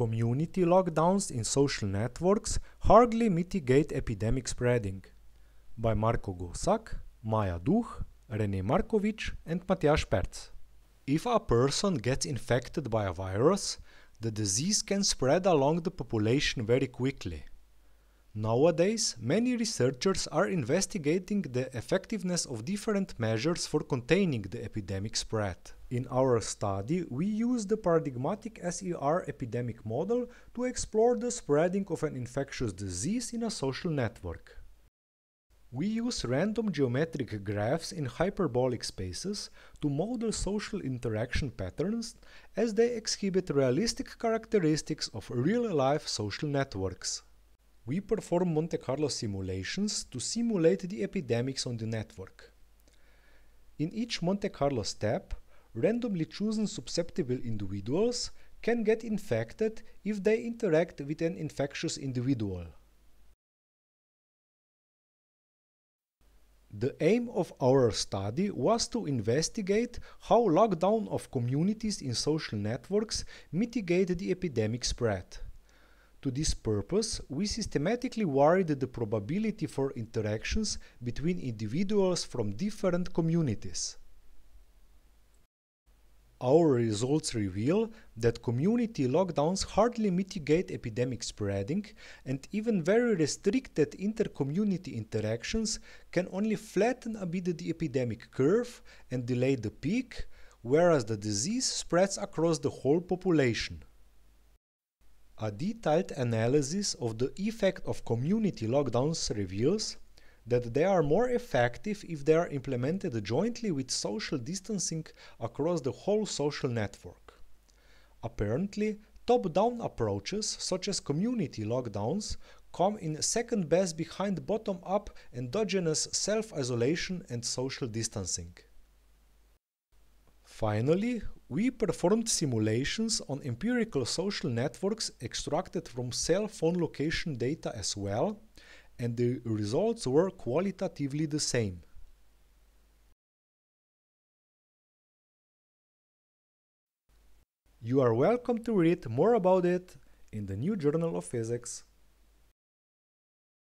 community lockdowns in social networks hardly mitigate epidemic spreading by Marko Gosak, Maja Duh, René Markovic and Matthias Perz. If a person gets infected by a virus, the disease can spread along the population very quickly. Nowadays, many researchers are investigating the effectiveness of different measures for containing the epidemic spread. In our study, we use the paradigmatic SER epidemic model to explore the spreading of an infectious disease in a social network. We use random geometric graphs in hyperbolic spaces to model social interaction patterns as they exhibit realistic characteristics of real-life social networks we perform Monte Carlo simulations to simulate the epidemics on the network. In each Monte Carlo step, randomly chosen susceptible individuals can get infected if they interact with an infectious individual. The aim of our study was to investigate how lockdown of communities in social networks mitigate the epidemic spread. To this purpose, we systematically varied the probability for interactions between individuals from different communities. Our results reveal that community lockdowns hardly mitigate epidemic spreading and even very restricted inter-community interactions can only flatten a bit the epidemic curve and delay the peak, whereas the disease spreads across the whole population. A detailed analysis of the effect of community lockdowns reveals that they are more effective if they are implemented jointly with social distancing across the whole social network. Apparently, top down approaches, such as community lockdowns, come in second best behind bottom up endogenous self isolation and social distancing. Finally, we performed simulations on empirical social networks extracted from cell phone location data as well, and the results were qualitatively the same. You are welcome to read more about it in the new Journal of Physics.